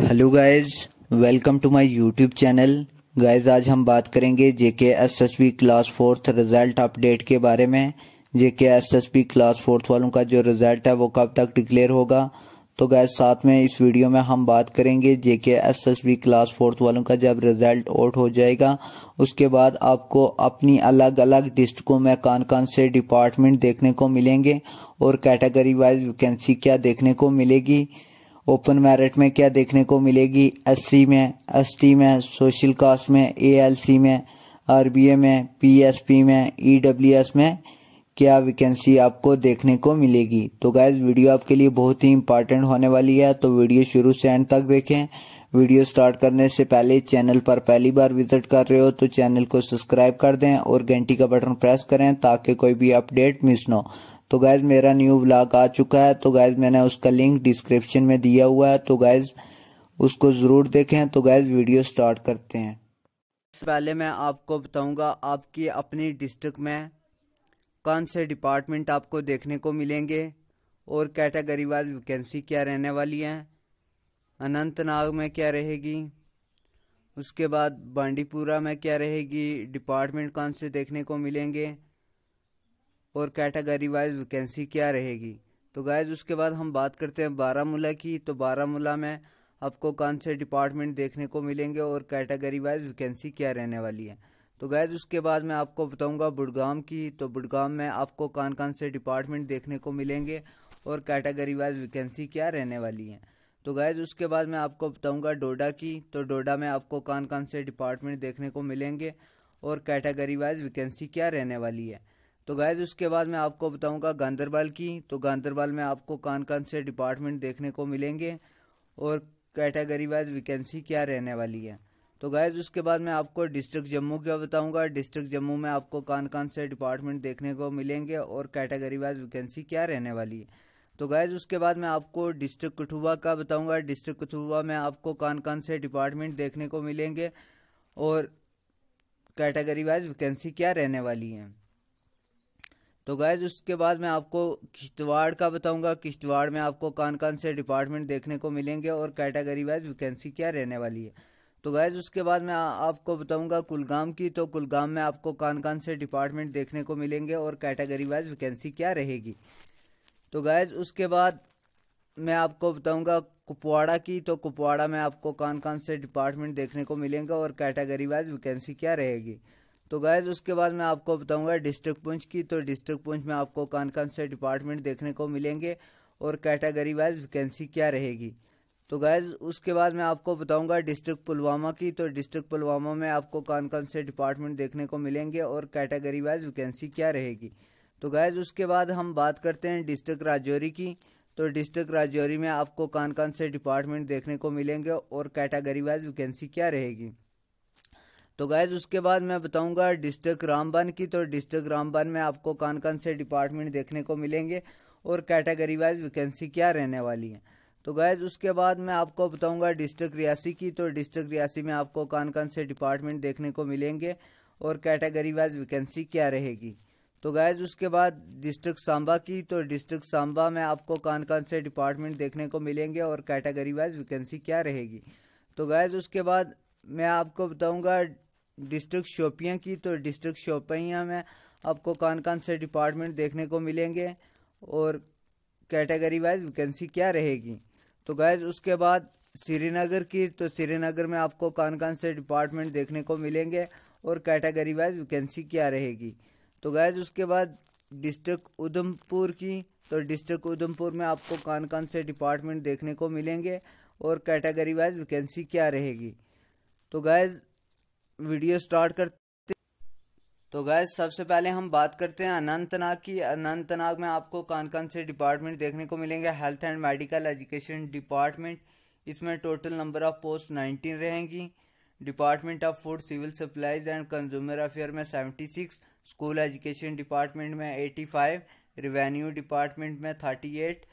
hello guys welcome to my YouTube channel guys आज हम बात करेंगे JK SSB class fourth result update के बारे में जेके एसएसबी क्लास फोर्थ वालों का जो रिजल्ट है वो कब तक डिक्लेयर होगा तो गाइस साथ में इस वीडियो में हम बात करेंगे जेके एसएसबी क्लास फोर्थ वालों का जब रिजल्ट आउट हो जाएगा उसके बाद आपको अपनी अलग अलग डिस्ट्रिक्टों में कौन कौन से डिपार्टमेंट देखने को मिलेंगे और कैटेगरी वाइज वैकेंसी क्या देखने को मिलेगी ओपन मेरिट में क्या देखने को मिलेगी एससी में एसटी में सोशल कास्ट में एएलसी में आरबीए में पीएसपी में ई e में क्या वैकेंसी आपको देखने को मिलेगी तो गैस वीडियो आपके लिए बहुत ही इम्पोर्टेंट होने वाली है तो वीडियो शुरू से एंड तक देखें वीडियो स्टार्ट करने से पहले चैनल पर पहली बार विजिट कर रहे हो तो चैनल को सब्सक्राइब कर दें और घंटी का बटन प्रेस करें ताकि कोई भी अपडेट मिस न हो तो गैज़ मेरा न्यू ब्लॉग आ चुका है तो गैज़ मैंने उसका लिंक डिस्क्रिप्शन में दिया हुआ है तो गैज़ उसको ज़रूर देखें तो गैज़ वीडियो स्टार्ट करते हैं पहले मैं आपको बताऊंगा आपकी अपनी डिस्ट्रिक्ट में कौन से डिपार्टमेंट आपको देखने को मिलेंगे और कैटेगरी वाइज वैकेंसी क्या रहने वाली है अनंतनाग में क्या रहेगी उसके बाद बांडीपुरा में क्या रहेगी डिपार्टमेंट कौन से देखने को मिलेंगे और कैटेगरी वाइज वैकेंसी क्या रहेगी तो गाइज उसके बाद हम बात करते हैं बारामूला की तो बारामूला में आपको कौन से डिपार्टमेंट देखने को मिलेंगे और कैटेगरी वाइज वैकेंसी क्या रहने वाली है तो गैज उसके बाद मैं आपको बताऊंगा बुड़गाम की तो बुड़गाम में आपको कौन कौन से डिपार्टमेंट देखने को मिलेंगे और कैटेगरी वाइज वैकेंसी क्या रहने वाली है तो गैज उसके बाद मैं आपको बताऊंगा डोडा की तो डोडा में आपको कौन कौन से डिपार्टमेंट देखने को मिलेंगे और कैटेगरी वाइज वैकेंसी क्या रहने वाली है तो गायज उसके बाद मैं आपको बताऊंगा गांधरबल की तो गांधरबल में आपको कौन कौन से डिपार्टमेंट देखने को मिलेंगे और कैटेगरी वाइज वैकेंसी क्या रहने वाली है तो गायज उसके बाद मैं आपको डिस्ट्रिक्ट जम्मू का बताऊंगा डिस्ट्रिक्ट जम्मू में आपको कौन कौन से डिपार्टमेंट देखने को मिलेंगे और कैटेगरी वाइज वैकेंसी क्या रहने वाली है तो गायज उसके बाद मैं आपको डिस्ट्रिक्ट कठुआ का बताऊंगा डिस्ट्रिक्ट कठुआ में आपको कौन कौन से डिपार्टमेंट देखने को मिलेंगे और कैटेगरी वाइज वैकेंसी क्या रहने वाली है तो गैज़ उसके बाद मैं आपको किश्तवाड़ का बताऊंगा किश्तवाड़ में आपको कौन कौन से डिपार्टमेंट देखने को मिलेंगे और कैटेगरी वाइज वैकेंसी क्या रहने वाली है तो गैज़ उसके बाद मैं आपको बताऊंगा कुलगाम की तो कुलगाम में आपको कौन कौन से डिपार्टमेंट देखने को मिलेंगे और कैटेगरी वाइज वैकेंसी क्या रहेगी तो गैज़ उसके बाद मैं आपको बताऊंगा कुपवाड़ा की तो कुपवाड़ा में आपको कौन कौन से डिपार्टमेंट देखने को मिलेंगे और कैटेगरी वाइज वैकेंसी क्या रहेगी तो गैज उसके बाद मैं आपको बताऊंगा डिस्ट्रिक्ट पुंछ की तो डिस्ट्रिक्ट पुंछ में आपको कौन कौन से डिपार्टमेंट देखने को मिलेंगे और कैटेगरी वाइज वैकेंसी क्या रहेगी तो गैज उसके बाद मैं आपको बताऊंगा डिस्ट्रिक्ट पुलवामा की तो डिस्ट्रिक्ट पुलवामा में आपको कौन कौन से डिपार्टमेंट देखने को मिलेंगे और कैटेगरी वाइज वैकेंसी क्या रहेगी तो गैज उसके बाद हम बात करते हैं डिस्ट्रिक्ट राजौरी की तो डिस्ट्रिक्ट राजौरी में आपको कौन कौन से डिपार्टमेंट देखने को मिलेंगे और कैटेगरी वाइज वैकेंसी क्या रहेगी तो गैज़ उसके बाद मैं बताऊंगा डिस्ट्रिक्ट रामबन की तो डिस्ट्रिक्ट रामबन में आपको कौन कौन से डिपार्टमेंट देखने को मिलेंगे और कैटेगरी वाइज वैकेंसी क्या रहने वाली है तो गैज़ उसके बाद मैं आपको बताऊंगा डिस्ट्रिक्ट रियासी की तो डिस्ट्रिक्ट रियासी में आपको कौन कौन से डिपार्टमेंट देखने को मिलेंगे और कैटेगरी वाइज वैकेंसी क्या रहेगी तो गैज़ उसके बाद डिस्ट्रिक्ट सांबा की तो डिस्ट्रिक्ट सांबा में आपको कौन कौन से डिपार्टमेंट देखने को मिलेंगे और कैटेगरी वाइज वैकेंसी क्या रहेगी तो गैज़ उसके बाद मैं आपको बताऊंगा डिस्ट्रिक्ट शोपियाँ की तो डिस्ट्रिक्ट शोपियाँ में आपको कौन कौन से डिपार्टमेंट देखने को मिलेंगे और कैटेगरी वाइज वैकेंसी क्या रहेगी तो गैज उसके बाद श्रीनगर की तो श्रीनगर में आपको कौन कौन से डिपार्टमेंट देखने को मिलेंगे और कैटेगरी वाइज वैकेंसी क्या रहेगी तो गैज उसके बाद डिस्ट्रिक्ट उधमपुर की तो डिस्ट्रिक्ट उधमपुर में आपको कौन कौन से डिपार्टमेंट देखने को मिलेंगे और कैटेगरी वाइज वैकेंसी क्या रहेगी तो गैज़ वीडियो स्टार्ट करते तो गैज़ सबसे पहले हम बात करते हैं अनंतनाग की अनंतनाग में आपको कौन कौन से डिपार्टमेंट देखने को मिलेंगे health and medical education department इसमें टोटल नंबर ऑफ पोस्ट 19 रहेंगी department of food civil supplies and consumer affair में 76 स्कूल एजुकेशन डिपार्टमेंट में 85 रिवेन्यू डिपार्टमेंट में 38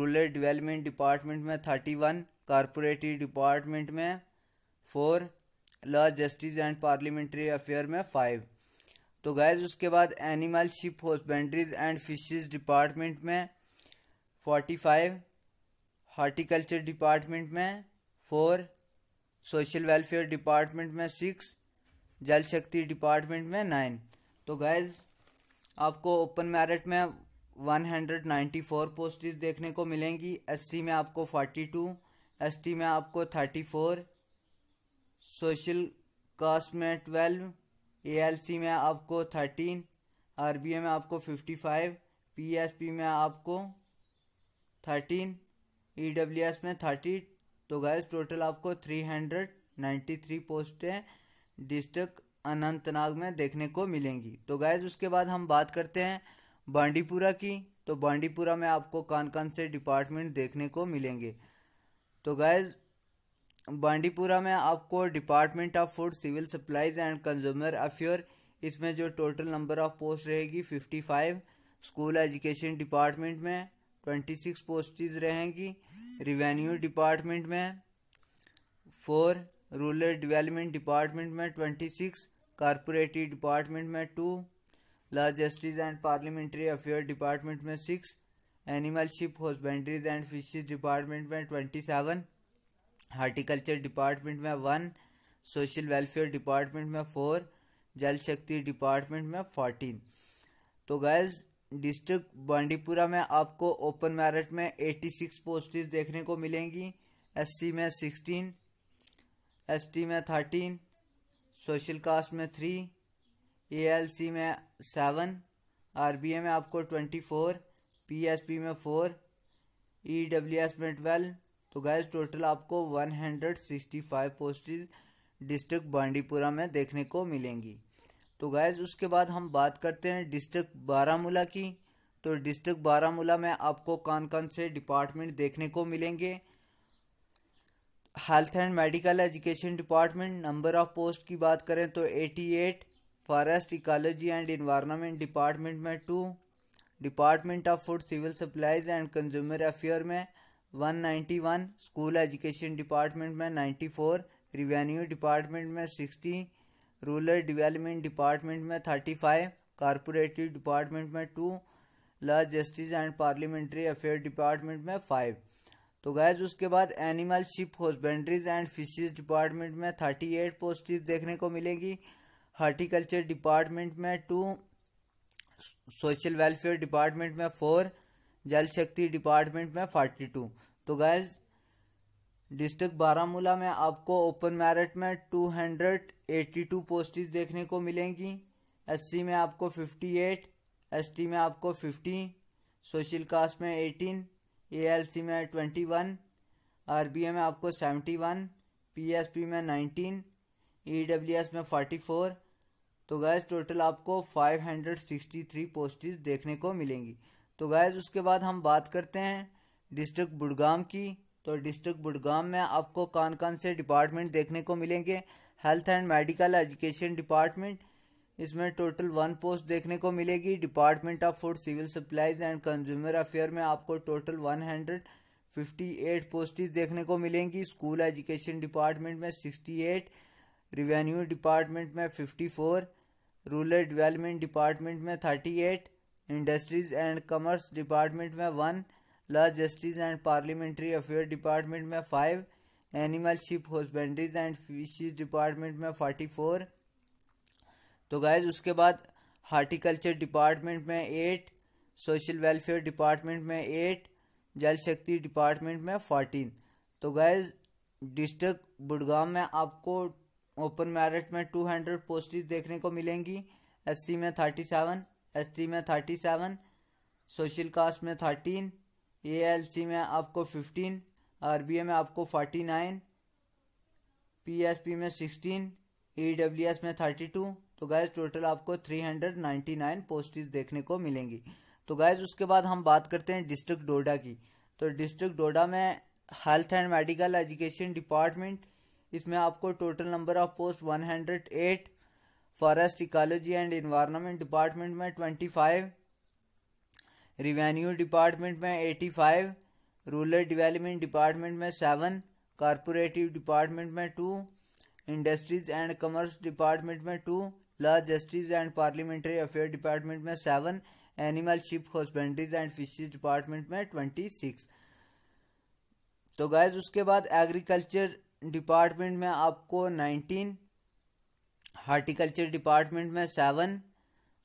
रूरल डेवलपमेंट डिपार्टमेंट में 31 वन डिपार्टमेंट में four law justice and parliamentary affair में five तो guys उसके बाद animal sheep husbandries and fishes department में फोर्टी फाइव हॉर्टिकल्चर डिपार्टमेंट में फोर सोशल वेलफेयर डिपार्टमेंट में सिक्स जल शक्ति डिपार्टमेंट में नाइन तो गैज आपको ओपन मैरिट में one hundred ninety four posts देखने को मिलेंगी एस में आपको फोर्टी टू एस में आपको थर्टी फोर सोशल कास्ट में ट्वेल्व सी में आपको थर्टीन ए में आपको fifty five P S P में आपको थर्टीन ई डब्ल्यू एस में थर्टी तो गैस टोटल आपको थ्री हंड्रेड नाइन्टी थ्री पोस्टें डिस्ट्रिक्ट अनंतनाग में देखने को मिलेंगी तो गैस उसके बाद हम बात करते हैं बांडीपुरा की तो बांडीपुरा में आपको कान कान से डिपार्टमेंट देखने को मिलेंगे तो गैज़ बांडीपुरा में आपको department of food civil supplies and consumer affair इसमें जो टोटल नंबर ऑफ पोस्ट रहेगी 55 स्कूल एजुकेशन डिपार्टमेंट में 26 पोस्टिज रहेंगी रिवेन्यू डिपार्टमेंट में फोर रूरल डिवेलपमेंट डिपार्टमेंट में 26 कारपोरेटिव डिपार्टमेंट में two law justice and parliamentary affair department में six animal sheep husbandries and fishes department में ट्वेंटी सेवन हार्टिकल्चर डिपार्टमेंट में one social welfare department में four Jal Shakti department में fourteen तो guys district Bandipora में आपको ओपन मैरिट में एट्टी सिक्स पोस्टेज देखने को मिलेंगी एससी में सिक्सटीन एसटी में थर्टीन सोशल कास्ट में थ्री एएलसी में सेवन आरबीए में आपको ट्वेंटी फोर पीएसपी में फोर ईडब्ल्यूएस e में ट्वेल्व तो गाइज टोटल आपको 165 पोस्टेज डिस्ट्रिक्ट बांडीपुरा में देखने को मिलेंगी तो गाइज उसके बाद हम बात करते हैं डिस्ट्रिक्ट बारामूला की तो डिस्ट्रिक्ट बारामूला में आपको कौन कौन से डिपार्टमेंट देखने को मिलेंगे health and medical education department number of post की बात करें तो 88 forest ecology and environment department में two department of food civil supplies and consumer affair में 191 स्कूल एजुकेशन डिपार्टमेंट में 94 रिवेन्यू डिपार्टमेंट में 60 रूरल डेवलपमेंट डिपार्टमेंट में 35 कॉरपोरेटिव डिपार्टमेंट में 2 law justice and parliamentary affair department में 5 तो गैज उसके बाद animal sheep husbandries and fishes department में 38 पोस्टिस देखने को मिलेंगी हार्टिकल्चर डिपार्टमेंट में टू सोशल वेलफेयर डिपार्टमेंट में फोर जल शक्ति डिपार्टमेंट में फोर्टी टू तो गैज डिस्ट्रिक्ट बारामूला में आपको ओपन मैरिट में two hundred eighty two post देखने को मिलेंगी एससी में आपको फिफ्टी एट एसटी में आपको फिफ्टी सोशल कास्ट में एटीन ए में ट्वेंटी वन आर में आपको सेवेंटी वन पी में नाइनटीन ई e में फोर्टी फोर तो गैस टोटल आपको five hundred sixty three posts देखने को मिलेंगी तो गायज उसके बाद हम बात करते हैं डिस्ट्रिक्ट बुडगाम की तो डिस्ट्रिक्ट बुडगाम में आपको कौन कौन से डिपार्टमेंट देखने को मिलेंगे health and medical education department इसमें टोटल वन पोस्ट देखने को मिलेगी department of food civil supplies and consumer affair में आपको total one hundred fifty eight posts देखने को मिलेंगी स्कूल एजुकेशन डिपार्टमेंट में सिक्सटी एट रिवेन्यू डिपार्टमेंट में fifty four rural development department में thirty eight industries and commerce department में one law justice and parliamentary affair department में five animal sheep husbandries and fishes department में forty four तो guys उसके बाद horticulture department में eight social welfare department में eight Jal Shakti department में fourteen तो गैज डिस्ट्रिक्ट बुडगाम में आपको ओपन मैरिट में टू हंड्रेड पोस्टिज देखने को मिलेंगी सी में थर्टी सेवन एसटी में थर्टी सेवन सोशल कास्ट में थर्टीन एएलसी में आपको फिफ्टीन आरबीए में आपको फोर्टी नाइन पीएसपी में सिक्सटीन ईडब्ल्यूएस में थर्टी टू तो गैज टोटल आपको three hundred ninety nine posts देखने को मिलेंगी तो गैज उसके बाद हम बात करते हैं डिस्ट्रिक्ट डोडा की तो डिस्ट्रिक्ट डोडा में health and medical education department इसमें आपको total number of post one hundred eight forest ecology and environment department में ट्वेंटी फाइव रिवेन्यू डिपार्टमेंट में eighty five rural development department में सेवन कॉरपोरेटिव डिपार्टमेंट में two industries and commerce department में two law justice and parliamentary affair department में seven animal sheep husbandries and fishes department में twenty six तो guys उसके बाद agriculture department में आपको नाइनटीन हार्टिकल्चर डिपार्टमेंट में सेवन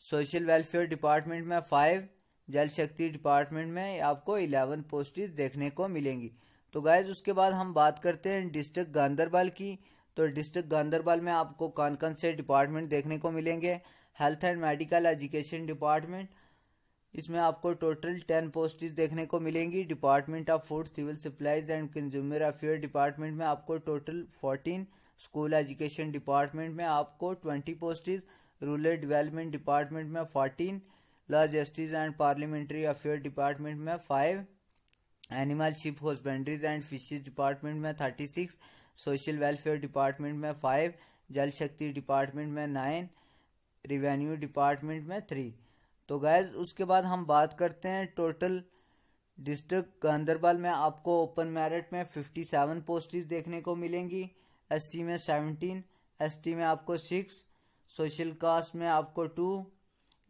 सोशल वेलफेयर डिपार्टमेंट में फाइव जल शक्ति डिपार्टमेंट में आपको इलेवन पोस्टेज देखने को मिलेंगी तो गायज उसके बाद हम बात करते हैं डिस्ट्रिक्ट गांधरबल की तो डिस्ट्रिक्ट गांधरबल में आपको कौन कौन से डिपार्टमेंट देखने को मिलेंगे health and medical education department इसमें आपको टोटल टेन पोस्टेज देखने को मिलेंगी department of food civil supplies and consumer affair department में आपको total fourteen school education department में आपको twenty posts rural development department में fourteen law justice and parliamentary affair department में five animal sheep husbandries and fishes department में thirty six social welfare department में five Jal Shakti department में nine revenue department में three तो guys उसके बाद हम बात करते हैं टोटल डिस्ट्रिक्ट गांधरबल में आपको ओपन मेरिट में फिफ्टी सेवन पोस्टिज देखने को मिलेंगी एस सी में सेवनटीन एस टी में आपको सिक्स सोशल कास्ट में आपको टू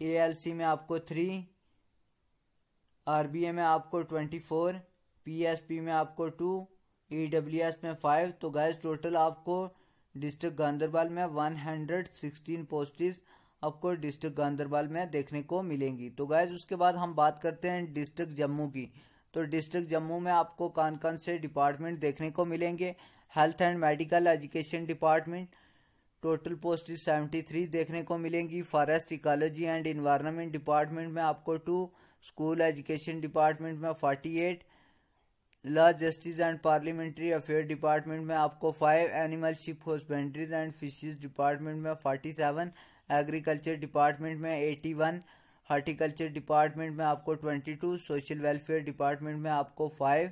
ए एल सी में आपको थ्री आर में आपको twenty four P S P में आपको टू ई डब्ल्यू एस में फाइव तो गैस टोटल आपको डिस्ट्रिक्ट गांधरबल में वन हंड्रेड सिक्सटीन पोस्टिस आपको डिस्ट्रिक्ट गांधरबल में देखने को मिलेंगी तो गैस उसके बाद हम बात करते हैं डिस्ट्रिक्ट जम्मू की तो डिस्ट्रिक्ट जम्मू में आपको कान कान से डिपार्टमेंट देखने को मिलेंगे health and medical education department total post seventy three देखने को मिलेंगी forest ecology and environment department में आपको टू स्कूल एजुकेशन डिपार्टमेंट में forty eight law justice and parliamentary affair department में आपको five animal sheep husbandries and fishes department में forty seven agriculture department में एटी वन हॉर्टिकल्चर डिपार्टमेंट में आपको twenty two social welfare department में आपको five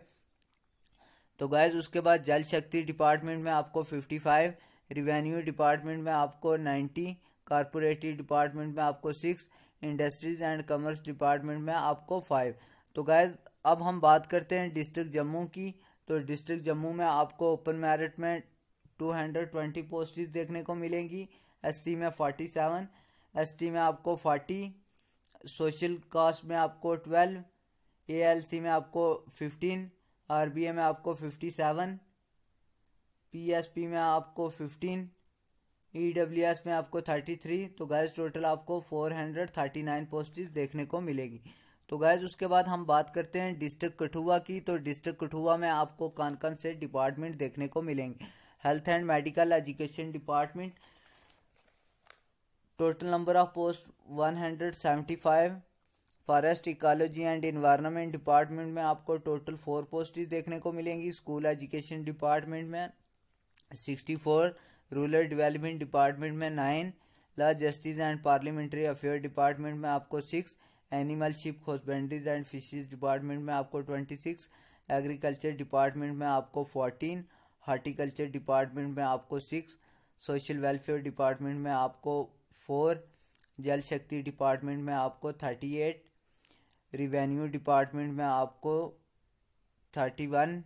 तो गैज़ उसके बाद जल शक्ति डिपार्टमेंट में आपको फिफ्टी फाइव रिवेन्यू डिपार्टमेंट में आपको नाइन्टी कॉरपोरेटिव डिपार्टमेंट में आपको six industries and commerce department में आपको फाइव तो गैज़ अब हम बात करते हैं डिस्ट्रिक्ट जम्मू की तो डिस्ट्रिक्ट जम्मू में आपको ओपन मैरिट में टू हंड्रेड ट्वेंटी पोस्टेज देखने को मिलेंगी सी में फोर्टी सेवन टी में आपको फोर्टी सोशल कास्ट में आपको ट्वेल्व सी में आपको फिफ्टीन आरबीए में आपको फिफ्टी सेवन पी में आपको फिफ्टीन एस e में आपको थर्टी थ्री तो गैस टोटल आपको four hundred thirty nine post देखने को मिलेगी तो गैस उसके बाद हम बात करते हैं डिस्ट्रिक्ट कठुआ की तो डिस्ट्रिक्ट कठुआ में आपको कान कान से डिपार्टमेंट देखने को मिलेंगे health and medical education department total number of post one hundred seventy five forest ecology and environment department में आपको टोटल फोर पोस्ट देखने को मिलेंगी स्कूल एजुकेशन डिपार्टमेंट में sixty four rural development department में nine law justice and parliamentary affair department में आपको six animal sheep husbandries and fishes department में आपको ट्वेंटी सिक्स एग्रीकल्चर डिपार्टमेंट में आपको फोर्टीन हार्टिकल्चर डिपार्टमेंट में आपको सिक्स सोशल वेलफेयर डिपार्टमेंट में आपको फोर जल शक्ति डिपार्टमेंट में आपको थर्टी एट रिवेन्यू डिपार्टमेंट में आपको थर्टी वन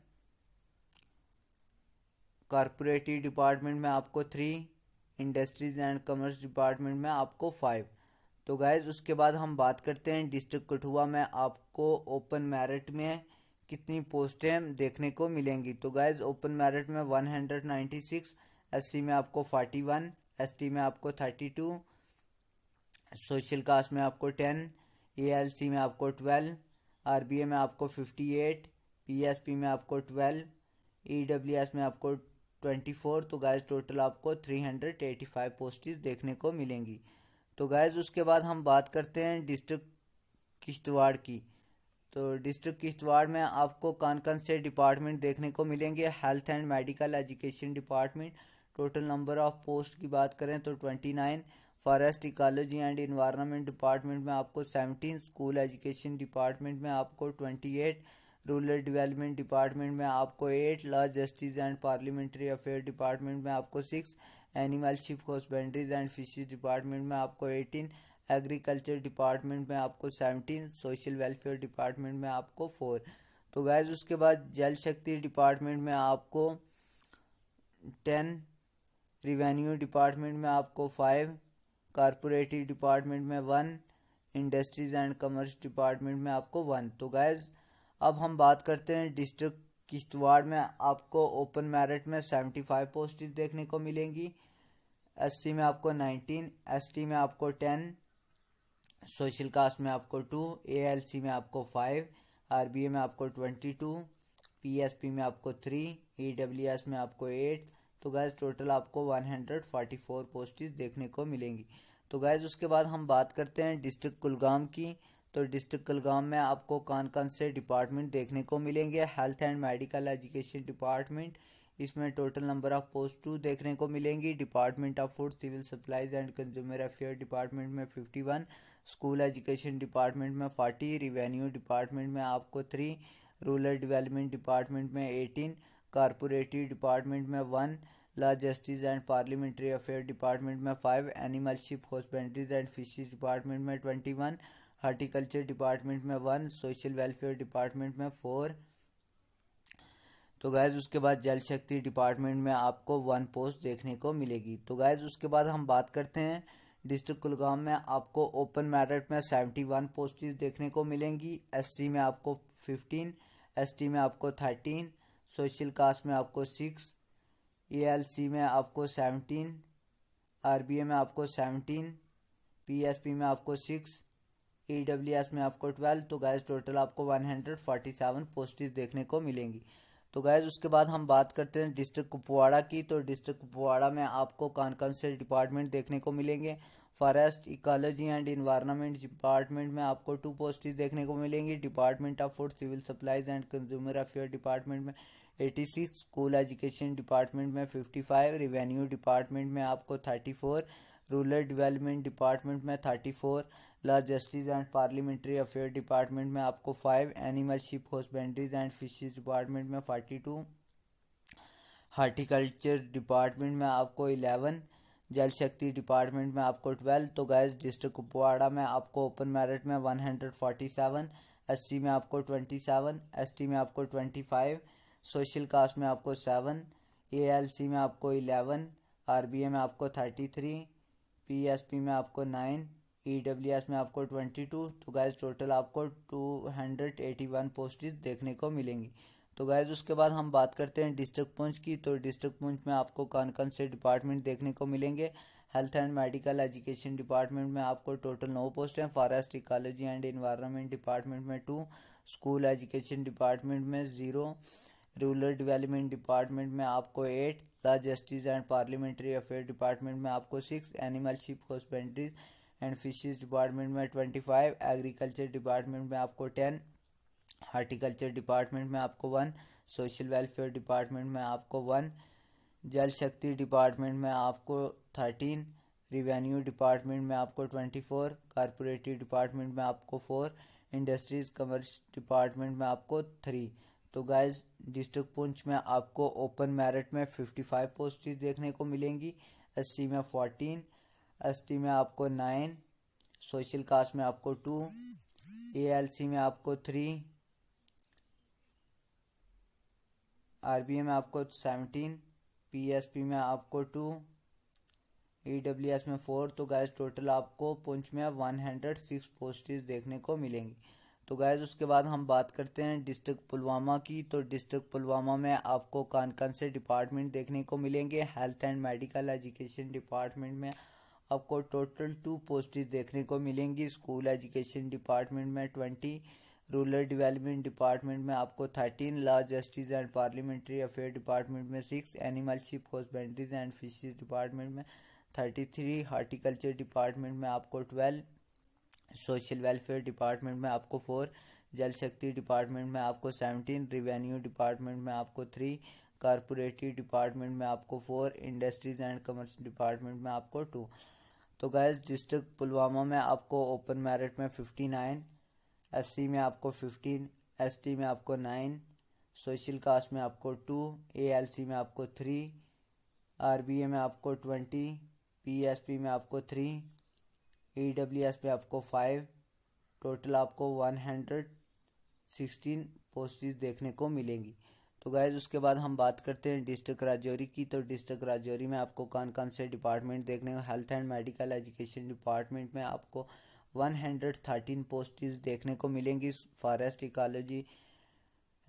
कॉरपोरेटिव डिपार्टमेंट में आपको three industries and commerce department में आपको फाइव तो गैज़ उसके बाद हम बात करते हैं डिस्ट्रिक्ट कठुआ में आपको ओपन मेरिट में कितनी पोस्टें देखने को मिलेंगी तो गैज़ ओपन मेरिट में one hundred ninety six S C में आपको फोर्टी वन एस टी में आपको थर्टी टू सोशल कास्ट में आपको टेन ए में आपको ट्वेल्व आर में आपको फिफ्टी एट पी में आपको ट्वेल्व ई e में आपको ट्वेंटी फोर तो गाइज टोटल आपको three hundred eighty five posts देखने को मिलेंगी तो गाइज उसके बाद हम बात करते हैं डिस्ट्रिक्ट किश्तवाड़ की तो डिस्ट्रिक्ट किश्तवाड़ में आपको कौन कौन से डिपार्टमेंट देखने को मिलेंगे health and medical education department total number of post की बात करें तो twenty nine forest ecology and environment department में आपको सेवनटीन स्कूल एजुकेशन डिपार्टमेंट में आपको twenty eight rural development department में आपको eight law justice and parliamentary affair department में आपको six animal sheep husbandries and fishes department में आपको एटीन एग्रीकल्चर डिपार्टमेंट में आपको सेवनटीन सोशल वेलफेयर डिपार्टमेंट में आपको फोर तो गैज उसके बाद जल शक्ति डिपार्टमेंट में आपको टेन रिवेन्यू डिपार्टमेंट में आपको फाइव कारपोरेटिव डिपार्टमेंट में one industries and commerce department में आपको वन तो गैज़ अब हम बात करते हैं डिस्ट्रिक्ट किश्तवाड़ में आपको ओपन मेरिट में सेवेंटी फाइव पोस्ट देखने को मिलेंगी एससी में आपको नाइनटीन एसटी में आपको टेन सोशल कास्ट में आपको टू एएलसी में आपको फाइव आरबीए में आपको ट्वेंटी टू पीएसपी में आपको थ्री ईडब्ल्यूएस e में आपको एट तो गैज़ टोटल आपको 144 पोस्टेज देखने को मिलेंगी तो गैज़ उसके बाद हम बात करते हैं डिस्ट्रिक्ट कुलगाम की तो डिस्ट्रिक्ट कुलगाम में आपको कौन कौन से डिपार्टमेंट देखने को मिलेंगे health and medical education department इसमें total number of post two देखने को मिलेंगी department of food civil supplies and consumer affair department में fifty one school education department में फोर्टी रिवेन्यू डिपार्टमेंट में आपको थ्री रूरल डेवलपमेंट डिपार्टमेंट में eighteen corporative department में one law justice and parliamentary affair department में five animal sheep husbandries and fisheries department में twenty one horticulture department में one social welfare department में four तो guys उसके बाद जल शक्ति डिपार्टमेंट में आपको वन पोस्ट देखने को मिलेगी तो गैज़ उसके बाद हम बात करते हैं डिस्ट्रिक्ट कुलगाम में आपको ओपन मैरिट में सेवेंटी वन पोस्टेज देखने को मिलेंगी एस में आपको फिफ्टीन एस में आपको थर्टीन सोशल कास्ट में आपको सिक्स एएलसी e में आपको सेवनटीन आरबीए में आपको सेवनटीन पीएसपी में आपको सिक्स ईडब्ल्यूएस e में आपको ट्वेल्व तो गैस टोटल आपको one hundred forty seven posts देखने को मिलेंगी तो गैज़ उसके बाद हम बात करते हैं डिस्ट्रिक्ट कुपवाड़ा की तो डिस्ट्रिक्ट कुपवाड़ा में आपको कौन कौन से डिपार्टमेंट देखने को मिलेंगे forest ecology and environment department में आपको टू पोस्ट देखने को मिलेंगी department of food civil supplies and consumer affair department में 86 स्कूल एजुकेशन डिपार्टमेंट में 55 रिवेन्यू डिपार्टमेंट में आपको 34 रूरल डेवलपमेंट डिपार्टमेंट में 34 law justice and parliamentary affair department में आपको 5 animal sheep husbandries and fishes department में 42 हार्टिकल्चर डिपार्टमेंट में आपको 11 जल शक्ति डिपार्टमेंट में आपको ट्वेल्व तो गैस डिस्ट्रिक्ट कुपवाड़ा में आपको ओपन मेरिट में one hundred forty seven S C में आपको ट्वेंटी सेवन एस टी में आपको ट्वेंटी फाइव सोशल कास्ट में आपको सेवन ए एल सी में आपको इलेवन आर बी ए में आपको thirty three P S P में आपको नाइन ई डब्ल्यू एस में आपको ट्वेंटी टू तो गैस टोटल आपको two hundred eighty one posts देखने को मिलेंगी तो गाइज उसके बाद हम बात करते हैं डिस्ट्रिक्ट पुंछ की तो डिस्ट्रिक्ट पुंछ में आपको कौन कौन से डिपार्टमेंट देखने को मिलेंगे health and medical education department में आपको टोटल नौ पोस्ट हैं forest ecology and environment department में टू स्कूल एजुकेशन डिपार्टमेंट में ज़ीरो रूरल डेवलपमेंट डिपार्टमेंट में आपको eight law justice and parliamentary affair department में आपको six animal sheep husbandries and fishes department में ट्वेंटी फाइव एग्रीकल्चर डिपार्टमेंट में आपको ten horticulture department में आपको वन सोशल वेलफेयर डिपार्टमेंट में आपको वन जल शक्ति डिपार्टमेंट में आपको थर्टीन रिवेन्यू डिपार्टमेंट में आपको ट्वेंटी फोर कारपोरेटिव डिपार्टमेंट में आपको फोर इंडस्ट्रीज कमर्स डिपार्टमेंट में आपको थ्री तो गाइस डिस्ट्रिक्ट पुंछ में आपको ओपन मेरिट में फिफ्टी फाइव पोस्ट देखने को मिलेंगी एस में फोर्टीन एस में आपको नाइन सोशल कास्ट में आपको टू ए एल सी में आपको थ्री आरबीए में आपको सेवनटीन पीएसपी में आपको टू ईडब्ल्यूएस e में फोर तो गैस टोटल आपको पुंच में वन हंड्रेड सिक्स पोस्टेज देखने को मिलेंगी तो गैस उसके बाद हम बात करते हैं डिस्ट्रिक्ट पुलवामा की तो डिस्ट्रिक्ट पुलवामा में आपको कान कान से डिपार्टमेंट देखने को मिलेंगे health and medical education department में आपको टोटल टू पोस्टेज देखने को मिलेंगी स्कूल एजुकेशन डिपार्टमेंट में ट्वेंटी रूरल डेवलपमेंट डिपार्टमेंट में आपको thirteen law justice and parliamentary affair department में six animal sheep husbandries and fishes department में थर्टी थ्री हार्टिकल्चर डिपार्टमेंट में आपको ट्वेल्व सोशल वेलफेयर डिपार्टमेंट में आपको फोर जल शक्ति डिपार्टमेंट में आपको सेवनटीन रिवेन्यू डिपार्टमेंट में आपको थ्री कॉरपोरेटिव डिपार्टमेंट में आपको four industries and commerce department में आपको टू तो गैस डिस्ट्रिक्ट पुलवामा में आपको ओपन मेरिट में फिफ्टी नाइन एससी में आपको फिफ्टीन एसटी में आपको नाइन सोशल कास्ट में आपको टू एएलसी में आपको थ्री आरबीए में आपको ट्वेंटी पीएसपी में आपको थ्री ईडब्ल्यूएस में आपको फाइव टोटल आपको वन हंड्रेड सिक्सटीन पोस्टेज देखने को मिलेंगी तो गैज़ उसके बाद हम बात करते हैं डिस्ट्रिक्ट राजौरी की तो डिस्ट्रिक्ट राजौरी में आपको कौन कौन से डिपार्टमेंट देखने को health and medical education department में आपको 113 पोस्टिस देखने को मिलेंगी forest ecology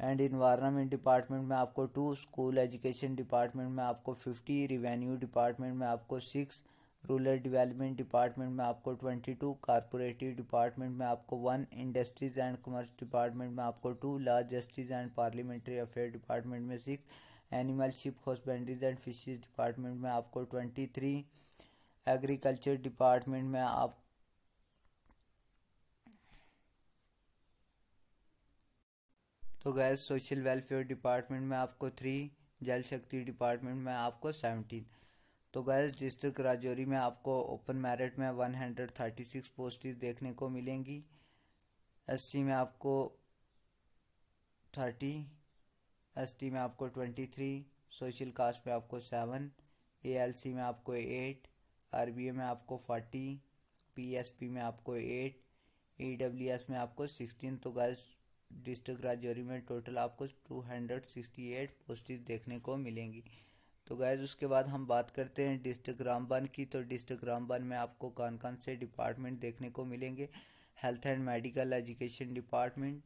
and environment department में आपको टू स्कूल एजुकेशन डिपार्टमेंट में आपको फिफ्टी रिवेन्यू डिपार्टमेंट में आपको सिक्स रूरल डेवलपमेंट डिपार्टमेंट में आपको ट्वेंटी टू कारपोरेटिव डिपार्टमेंट में आपको one industries and commerce department में आपको two law justice and parliamentary affair department में six animal sheep husbandries and fishes department में आपको ट्वेंटी थ्री एग्रीकल्चर डिपार्टमेंट में आप तो गैस सोशल वेलफेयर डिपार्टमेंट में आपको थ्री जल शक्ति डिपार्टमेंट में आपको सेवनटीन तो गैस डिस्ट्रिक्ट राजौरी में आपको ओपन मेरिट में one hundred thirty six posting देखने को मिलेंगी एससी में आपको थर्टी एसटी में आपको ट्वेंटी थ्री सोशल कास्ट में आपको सेवन एएलसी में आपको एट आरबीए में आपको फोर्टी पीएसपी में आपको एट ईडब्ल्यूएस में आपको सिक्सटीन तो गैस डिस्ट्रिक्ट राजौरी में टोटल आपको टू एट पोस्टेज देखने को मिलेंगी तो गैज़ उसके बाद हम बात करते हैं डिस्ट्रिक्ट रामबन की तो डिस्ट्रिक्ट रामबन में आपको कौन कौन से डिपार्टमेंट देखने को मिलेंगे health and medical education department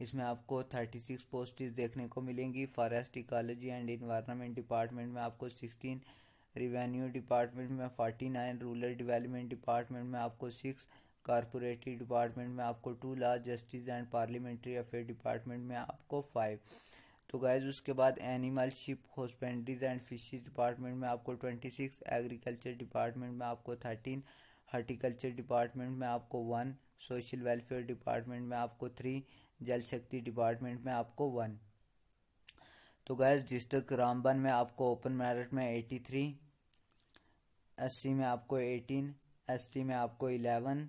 इसमें आपको थर्टी सिक्स पोस्टिज देखने को मिलेंगी forest ecology and environment department में आपको सिक्सटीन रिवेन्यू डिपार्टमेंट में forty nine rural development department में आपको सिक्स कॉरपोरेटरी डिपार्टमेंट में आपको two law justice and parliamentary affair department में आपको फाइव तो गैज़ उसके बाद animal sheep husbandries and fishes department में आपको ट्वेंटी सिक्स एग्रीकल्चर डिपार्टमेंट में आपको थर्टीन हार्टिकल्चर डिपार्टमेंट में आपको वन सोशल वेलफेयर डिपार्टमेंट में आपको थ्री जल शक्ति डिपार्टमेंट में आपको वन तो गैस डिस्ट्रिक्ट रामबन में आपको ओपन मैरिट में एटी थ्री एस में आपको एटीन एस में आपको इलेवन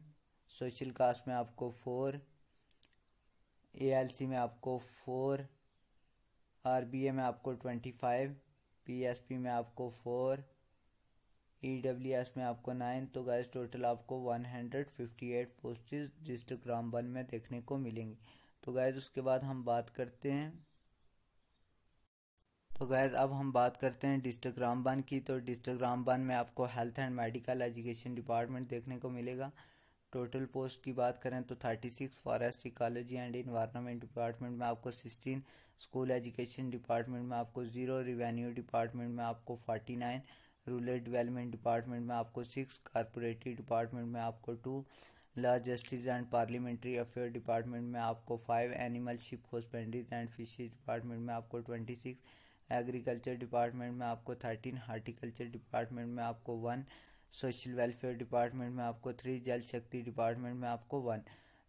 सोशल कास्ट में आपको फोर सी में आपको फोर ए में आपको ट्वेंटी फाइव पी में आपको फोर एस e में आपको नाइन तो गैस टोटल आपको one hundred fifty eight posts district Ramban में देखने को मिलेंगी तो गैस उसके बाद हम बात करते हैं तो गैस अब हम बात करते हैं डिस्ट्रिक्ट रामबन की तो डिस्ट्रिक्ट रामबन में आपको health and medical education department देखने को मिलेगा टोटल पोस्ट की बात करें तो 36 forest ecology and environment department में आपको 16 स्कूल एजुकेशन डिपार्टमेंट में आपको ज़ीरो रिवेन्यू डिपार्टमेंट में आपको 49 रूरल डिवेलपमेंट डिपार्टमेंट में आपको सिक्स कारपोरेटिव डिपार्टमेंट में आपको two law justice and parliamentary affair department में आपको five animal sheep husbandries and fisheries department में आपको ट्वेंटी सिक्स एग्रीकल्चर डिपार्टमेंट में आपको थर्टीन हार्टिकल्चर डिपार्टमेंट में आपको वन सोशल वेलफेयर डिपार्टमेंट में आपको थ्री जल शक्ति डिपार्टमेंट में आपको वन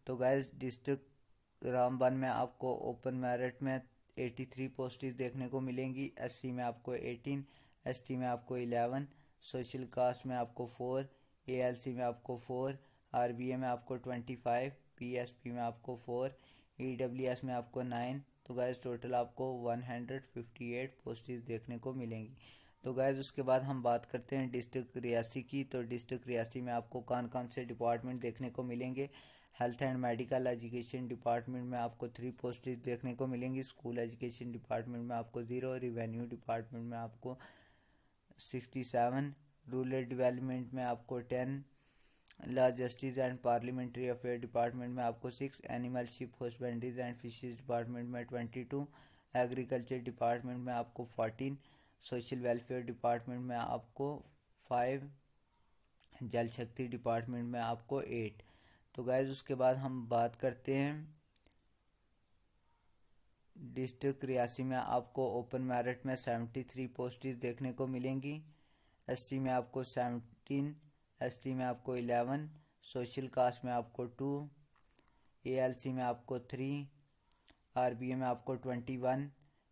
तो गैस डिस्ट्रिक्ट रामबन में आपको ओपन मेरिट में एटी थ्री पोस्ट देखने को मिलेंगी एस में आपको एटीन एस में आपको एलेवन सोशल कास्ट में आपको फोर ए में आपको फोर आर में आपको 25 पी में आपको फोर ई में आपको नाइन तो गैस टोटल आपको वन हंड्रेड एट पोस्टेज देखने को मिलेंगी तो गैज़ उसके बाद हम बात करते हैं डिस्ट्रिक्ट रियासी की तो डिस्ट्रिक्ट रियासी में आपको कौन कौन से डिपार्टमेंट देखने को मिलेंगे health and medical education department में आपको थ्री पोस्टेज देखने को मिलेंगी स्कूल एजुकेशन डिपार्टमेंट में आपको ज़ीरो रिवेन्यू डिपार्टमेंट में आपको सिक्सटी सेवन रूरल डिवेलपमेंट में आपको ten law justice and parliamentary affair department में आपको six animal sheep husbandries and fishes department में ट्वेंटी टू एग्रीकल्चर डिपार्टमेंट में आपको फोर्टीन सोशल वेलफेयर डिपार्टमेंट में आपको फाइव जल शक्ति डिपार्टमेंट में आपको एट तो गैज़ उसके बाद हम बात करते हैं डिस्ट्रिक्ट रियासी में आपको ओपन मेरिट में सेवेंटी थ्री पोस्टेज देखने को मिलेंगी एससी में आपको सेवनटीन एसटी में आपको इलेवन सोशल कास्ट में आपको टू एएलसी में आपको थ्री आरबीए में आपको ट्वेंटी वन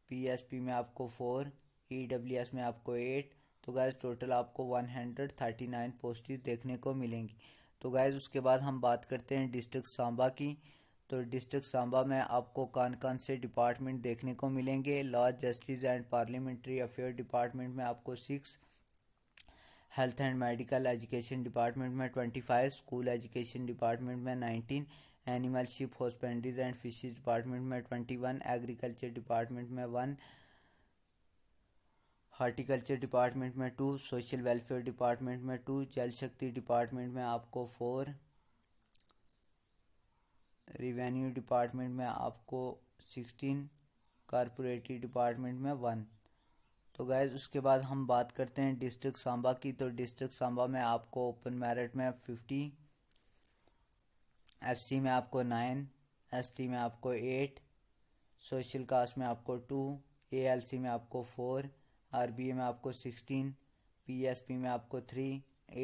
पीएसपी में आपको फोर ई डब्ल्यू एस में आपको एट तो गैस टोटल आपको one hundred thirty nine posts देखने को मिलेंगी तो गैज़ उसके बाद हम बात करते हैं डिस्ट्रिक्ट सांबा की तो डिस्ट्रिक्ट सांबा में आपको कान कान से डिपार्टमेंट देखने को मिलेंगे law justice and parliamentary affair department में आपको six health and medical education department में twenty five school education department में nineteen animal sheep husbandries and fishes department में ट्वेंटी वन एग्रीकल्चर डिपार्टमेंट में वन हार्टिकल्चर डिपार्टमेंट में two social welfare department में two Jal Shakti department में आपको four revenue department में आपको सिक्सटीन कारपोरेटिव डिपार्टमेंट में वन तो गैज़ उसके बाद हम बात करते हैं डिस्ट्रिक्ट सांबा की तो डिस्ट्रिक्ट सांबा में आपको ओपन मेरिट में फिफ्टी सी में आपको नाइन टी में आपको एट सोशल कास्ट में आपको टू सी में आपको फोर आरबीए में आपको सिक्सटीन पीएसपी में आपको थ्री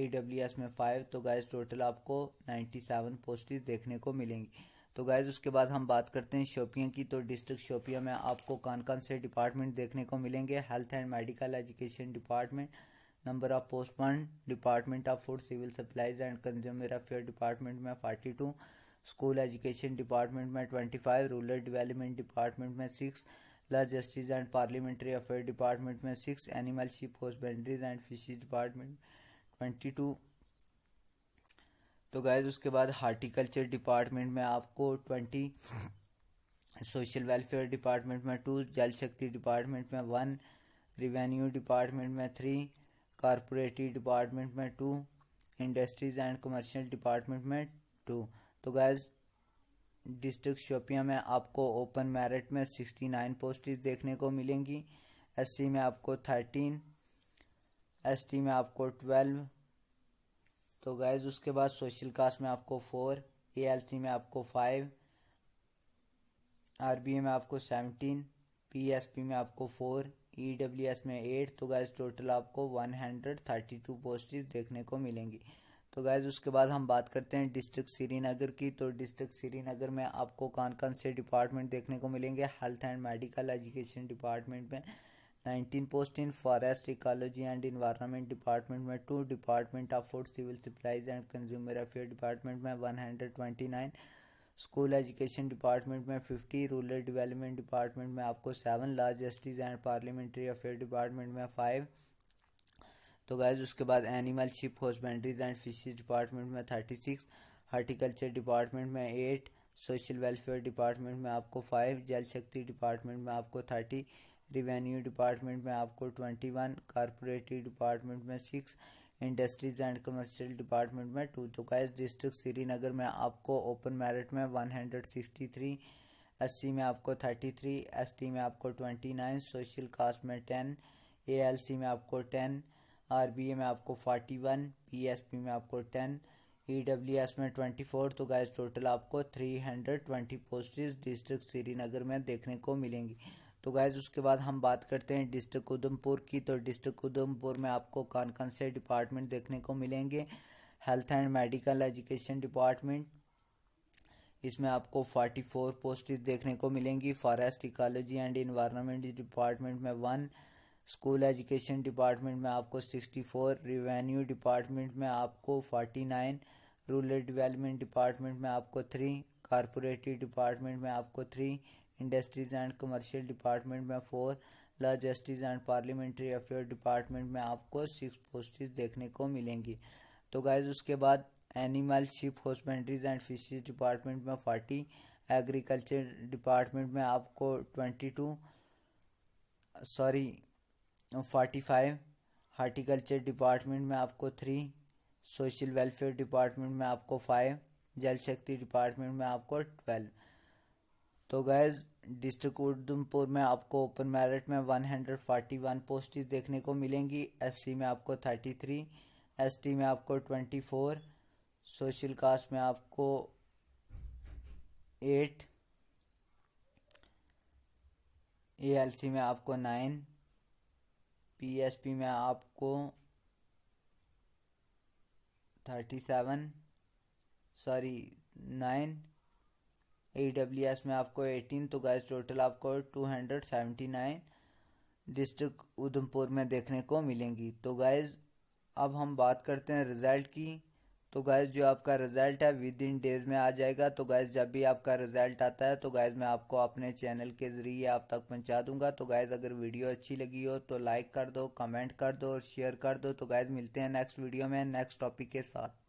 एडब्ल्यूएस में फाइव तो गाइज टोटल आपको नाइन्टी सेवन पोस्टिस देखने को मिलेंगी तो गाइज उसके बाद हम बात करते हैं शोपिया की तो डिस्ट्रिक्ट शोपिया में आपको कान कान से डिपार्टमेंट देखने को मिलेंगे health and medical education department number of post one department of food civil supplies and consumer affair department में forty two school education department में twenty five rural development department में six law justice and parliamentary affair department में six animal sheep husbandries and fishes department twenty two तो guys उसके बाद horticulture department में आपको twenty social welfare department में two Jal Shakti department में वन रिवेन्यू डिपार्टमेंट में थ्री कॉरपोरेटिव डिपार्टमेंट में two industries and commercial department में टू तो गैज़ डिस्ट्रिक्ट शोपिया में आपको ओपन मेरिट में 69 पोस्टेज देखने को मिलेंगी एससी में आपको 13 एसटी में आपको 12 तो गैज़ उसके बाद सोशल कास्ट में आपको 4 एएलसी में आपको 5 आरबीए में आपको 17 पीएसपी में आपको 4 ईडब्ल्यूएस e में 8 तो गैज़ टोटल आपको 132 पोस्टेज देखने को मिलेंगी तो गैज़ उसके बाद हम बात करते हैं डिस्ट्रिक्ट श्रीनगर की तो डिस्ट्रिक्ट श्रीनगर में आपको कौन कौन से डिपार्टमेंट देखने को मिलेंगे health and medical education department में नाइनटीन पोस्ट इन forest ecology and environment department में two department of food civil supplies and consumer affair department में one hundred twenty nine school education department में फिफ्टी रूरल डेवलपमेंट डिपार्टमेंट में आपको seven law justice and parliamentary affair department में five तो guys उसके बाद animal sheep husbandries and fishes department में thirty six horticulture department में एट सोशल वेलफेयर डिपार्टमेंट में आपको फाइव जल शक्ति डिपार्टमेंट में आपको थर्टी रिवेन्यू डिपार्टमेंट में आपको ट्वेंटी वन कारपोरेटिव डिपार्टमेंट में six industries and commercial department में टू तो गाइज डिस्ट्रिक्ट श्रीनगर में आपको ओपन मेरिट में one hundred sixty three S C में आपको थर्टी थ्री एस टी में आपको ट्वेंटी नाइन सोशल कास्ट में टेन ए एल सी में आपको टेन आर बी ए में आपको forty one P S P में आपको टेन ई डब्ल्यू एस में ट्वेंटी फोर तो गाइज टोटल आपको three hundred twenty postage district Srinagar में देखने को मिलेंगी तो गाइज उसके बाद हम बात करते हैं डिस्ट्रिक्ट उधमपुर की तो डिस्ट्रिक्ट उधमपुर में आपको कौन कौन से डिपार्टमेंट देखने को मिलेंगे health and medical education department इसमें आपको फोर्टी फोर देखने को मिलेंगी forest ecology and environment department में वन स्कूल एजुकेशन डिपार्टमेंट में आपको 64 रिवेन्यू डिपार्टमेंट में आपको 49 रूरल डेवलपमेंट डिपार्टमेंट में आपको थ्री कॉरपोरेटिव डिपार्टमेंट में आपको three industries and commercial department में four law justice and parliamentary affair department में आपको सिक्स पोस्टिस देखने को मिलेंगी तो गाइज उसके बाद animal sheep husbandries and fishes department में फोर्टी एग्रीकल्चर डिपार्टमेंट में आपको twenty two sorry forty five horticulture department में आपको थ्री सोशल वेलफेयर डिपार्टमेंट में आपको फाइव जल शक्ति डिपार्टमेंट में आपको ट्वेल्व तो गैज़ डिस्ट्रिक्ट उधमपुर में आपको ओपन मेरिट में one hundred forty one post देखने को मिलेंगी एस में आपको थर्टी थ्री एस में आपको ट्वेंटी फोर सोशल कास्ट में आपको एट ए में आपको नाइन पीएसपी में आपको thirty seven sorry nine A W S में आपको एटीन तो गैस टोटल आपको two hundred seventy nine district Udhampur में देखने को मिलेंगी तो गैज़ अब हम बात करते हैं रिज़ल्ट की तो गैस जो आपका रिजल्ट है विद इन डेज में आ जाएगा तो गैस जब भी आपका रिजल्ट आता है तो गैस मैं आपको अपने चैनल के जरिए आप तक पहुंचा दूंगा तो गैस अगर वीडियो अच्छी लगी हो तो लाइक कर दो कमेंट कर दो और शेयर कर दो तो गैस मिलते हैं नेक्स्ट वीडियो में नेक्स्ट टॉपिक के साथ